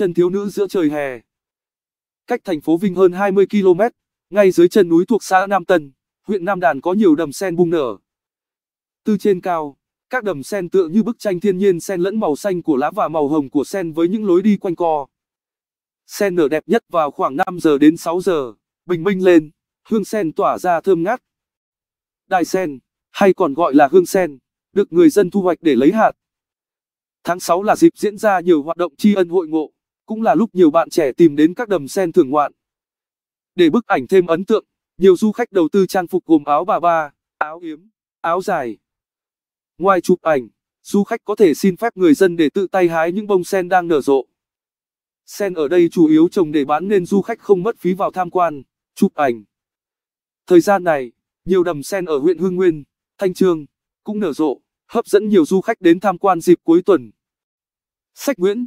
chân thiếu nữ giữa trời hè. Cách thành phố Vinh hơn 20 km, ngay dưới chân núi thuộc xã Nam Tân, huyện Nam Đàn có nhiều đầm sen bung nở. Từ trên cao, các đầm sen tựa như bức tranh thiên nhiên sen lẫn màu xanh của lá và màu hồng của sen với những lối đi quanh co. Sen nở đẹp nhất vào khoảng 5 giờ đến 6 giờ, bình minh lên, hương sen tỏa ra thơm ngát. Đài sen, hay còn gọi là hương sen, được người dân thu hoạch để lấy hạt. Tháng 6 là dịp diễn ra nhiều hoạt động tri ân hội ngộ cũng là lúc nhiều bạn trẻ tìm đến các đầm sen thưởng ngoạn. Để bức ảnh thêm ấn tượng, nhiều du khách đầu tư trang phục gồm áo bà ba, áo yếm, áo dài. Ngoài chụp ảnh, du khách có thể xin phép người dân để tự tay hái những bông sen đang nở rộ. Sen ở đây chủ yếu trồng để bán nên du khách không mất phí vào tham quan, chụp ảnh. Thời gian này, nhiều đầm sen ở huyện Hương Nguyên, Thanh Trương cũng nở rộ, hấp dẫn nhiều du khách đến tham quan dịp cuối tuần. Sách Nguyễn